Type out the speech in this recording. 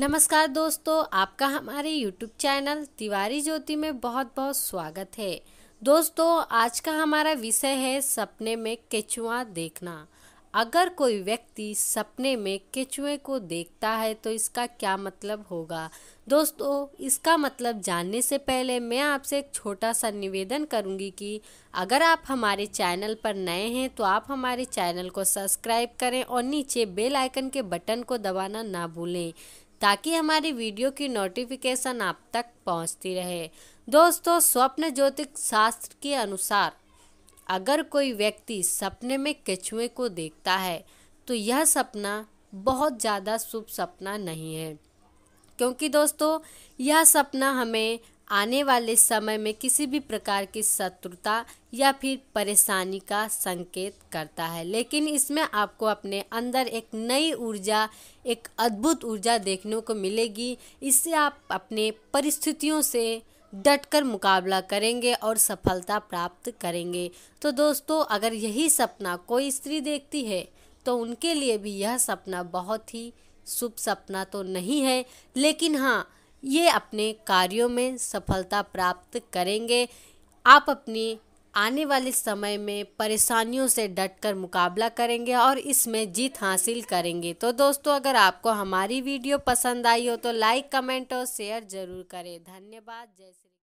नमस्कार दोस्तों आपका हमारे YouTube चैनल तिवारी ज्योति में बहुत बहुत स्वागत है दोस्तों आज का हमारा विषय है सपने में केचुआ देखना अगर कोई व्यक्ति सपने में केचुए को देखता है तो इसका क्या मतलब होगा दोस्तों इसका मतलब जानने से पहले मैं आपसे एक छोटा सा निवेदन करूंगी कि अगर आप हमारे चैनल पर नए हैं तो आप हमारे चैनल को सब्सक्राइब करें और नीचे बेल आइकन के बटन को दबाना ना भूलें ताकि हमारी वीडियो की नोटिफिकेशन आप तक पहुंचती रहे दोस्तों स्वप्न ज्योतिष शास्त्र के अनुसार अगर कोई व्यक्ति सपने में कछुए को देखता है तो यह सपना बहुत ज़्यादा शुभ सपना नहीं है क्योंकि दोस्तों यह सपना हमें आने वाले समय में किसी भी प्रकार की शत्रुता या फिर परेशानी का संकेत करता है लेकिन इसमें आपको अपने अंदर एक नई ऊर्जा एक अद्भुत ऊर्जा देखने को मिलेगी इससे आप अपने परिस्थितियों से डटकर मुकाबला करेंगे और सफलता प्राप्त करेंगे तो दोस्तों अगर यही सपना कोई स्त्री देखती है तो उनके लिए भी यह सपना बहुत ही शुभ सपना तो नहीं है लेकिन हाँ ये अपने कार्यों में सफलता प्राप्त करेंगे आप अपनी आने वाले समय में परेशानियों से डटकर मुकाबला करेंगे और इसमें जीत हासिल करेंगे तो दोस्तों अगर आपको हमारी वीडियो पसंद आई हो तो लाइक कमेंट और शेयर ज़रूर करें धन्यवाद जैसे